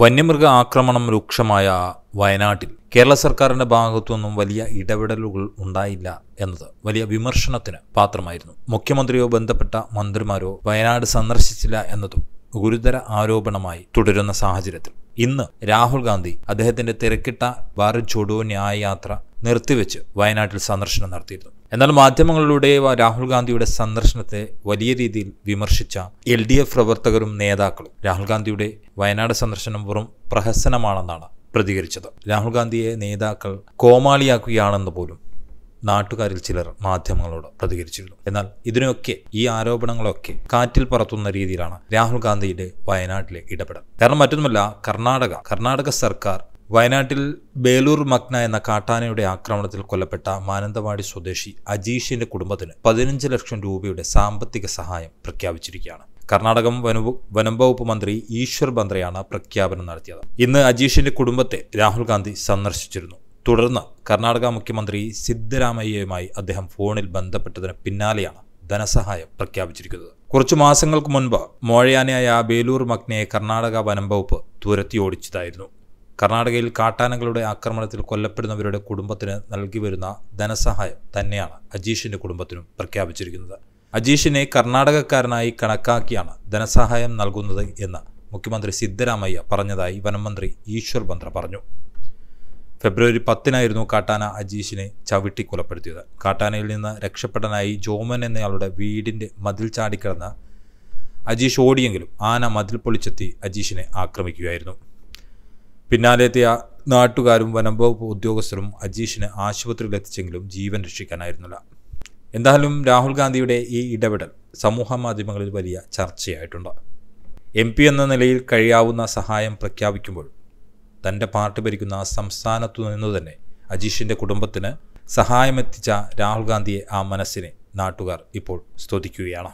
വന്യമൃഗ ആക്രമണം രൂക്ഷമായ വയനാട്ടിൽ കേരള സർക്കാരിന്റെ ഭാഗത്തുനിന്നും വലിയ ഇടപെടലുകൾ ഉണ്ടായില്ല എന്നത് വലിയ വിമർശനത്തിന് പാത്രമായിരുന്നു മുഖ്യമന്ത്രിയോ ബന്ധപ്പെട്ട മന്ത്രിമാരോ വയനാട് സന്ദർശിച്ചില്ല എന്നതും ഗുരുതര ആരോപണമായി തുടരുന്ന സാഹചര്യത്തിൽ ഇന്ന് രാഹുൽ ഗാന്ധി അദ്ദേഹത്തിന്റെ തിരക്കിട്ട ഭാരത് ജോഡോ നിർത്തിവെച്ച് വയനാട്ടിൽ സന്ദർശനം നടത്തിയിരുന്നു എന്നാൽ മാധ്യമങ്ങളിലൂടെ രാഹുൽ ഗാന്ധിയുടെ സന്ദർശനത്തെ വലിയ രീതിയിൽ വിമർശിച്ച എൽ ഡി എഫ് പ്രവർത്തകരും നേതാക്കളും രാഹുൽ ഗാന്ധിയുടെ വയനാട് സന്ദർശനം വെറും പ്രഹസനമാണെന്നാണ് പ്രതികരിച്ചത് രാഹുൽ ഗാന്ധിയെ നേതാക്കൾ കോമാളിയാക്കുകയാണെന്ന് പോലും നാട്ടുകാരിൽ ചിലർ മാധ്യമങ്ങളോട് പ്രതികരിച്ചിരുന്നു എന്നാൽ ഇതിനൊക്കെ ഈ ആരോപണങ്ങളൊക്കെ കാറ്റിൽ പറത്തുന്ന രീതിയിലാണ് രാഹുൽ ഗാന്ധിയുടെ വയനാട്ടിലെ ഇടപെടൽ കാരണം മറ്റൊന്നുമല്ല കർണാടക കർണാടക സർക്കാർ വയനാട്ടിൽ ബേലൂർ മഗ്ന എന്ന കാട്ടാനയുടെ ആക്രമണത്തിൽ കൊല്ലപ്പെട്ട മാനന്തവാടി സ്വദേശി അജീഷിന്റെ കുടുംബത്തിന് പതിനഞ്ച് ലക്ഷം രൂപയുടെ സാമ്പത്തിക സഹായം പ്രഖ്യാപിച്ചിരിക്കുകയാണ് കർണാടകം വനം വകുപ്പ് മന്ത്രി ഈശ്വർ ബന്ദ്രയാണ് പ്രഖ്യാപനം നടത്തിയത് ഇന്ന് അജീഷിന്റെ കുടുംബത്തെ രാഹുൽ ഗാന്ധി സന്ദർശിച്ചിരുന്നു തുടർന്ന് കർണാടക മുഖ്യമന്ത്രി സിദ്ധരാമയ്യയുമായി അദ്ദേഹം ഫോണിൽ ബന്ധപ്പെട്ടതിന് പിന്നാലെയാണ് ധനസഹായം പ്രഖ്യാപിച്ചിരിക്കുന്നത് കുറച്ചു മാസങ്ങൾക്ക് മുൻപ് മോഴയാനയായ ബേലൂർ മഗ്നയെ കർണാടക വനം വകുപ്പ് തുരത്തി ഓടിച്ചതായിരുന്നു കർണാടകയിൽ കാട്ടാനകളുടെ ആക്രമണത്തിൽ കൊല്ലപ്പെടുന്നവരുടെ കുടുംബത്തിന് നൽകി വരുന്ന ധനസഹായം തന്നെയാണ് അജീഷിന്റെ കുടുംബത്തിനും പ്രഖ്യാപിച്ചിരിക്കുന്നത് അജീഷിനെ കർണാടകക്കാരനായി കണക്കാക്കിയാണ് ധനസഹായം നൽകുന്നത് എന്ന് മുഖ്യമന്ത്രി സിദ്ധരാമയ്യ പറഞ്ഞതായി വനംമന്ത്രി ഈശ്വർ ബന്ദ്ര പറഞ്ഞു ഫെബ്രുവരി പത്തിനായിരുന്നു കാട്ടാന അജീഷിനെ ചവിട്ടി കൊലപ്പെടുത്തിയത് കാട്ടാനയിൽ നിന്ന് രക്ഷപ്പെട്ടനായി ജോമൻ എന്നയാളുടെ വീടിൻ്റെ മതിൽ ചാടിക്കിടന്ന് അജീഷ് ഓടിയെങ്കിലും ആന മതിൽ പൊളിച്ചെത്തി അജീഷിനെ ആക്രമിക്കുകയായിരുന്നു എത്തിയ നാട്ടുകാരും വനംവകുപ്പ് ഉദ്യോഗസ്ഥരും അജീഷിന് ആശുപത്രിയിൽ എത്തിച്ചെങ്കിലും ജീവൻ രക്ഷിക്കാനായിരുന്നില്ല എന്തായാലും രാഹുൽ ഗാന്ധിയുടെ ഈ ഇടപെടൽ സമൂഹ മാധ്യമങ്ങളിൽ വലിയ ചർച്ചയായിട്ടുണ്ട് എം പി എന്ന നിലയിൽ കഴിയാവുന്ന സഹായം പ്രഖ്യാപിക്കുമ്പോൾ തൻ്റെ പാർട്ടി ഭരിക്കുന്ന സംസ്ഥാനത്തു നിന്നു തന്നെ അജീഷിൻ്റെ കുടുംബത്തിന് സഹായമെത്തിച്ച രാഹുൽ ഗാന്ധിയെ ആ മനസ്സിനെ നാട്ടുകാർ ഇപ്പോൾ സ്തുതിക്കുകയാണ്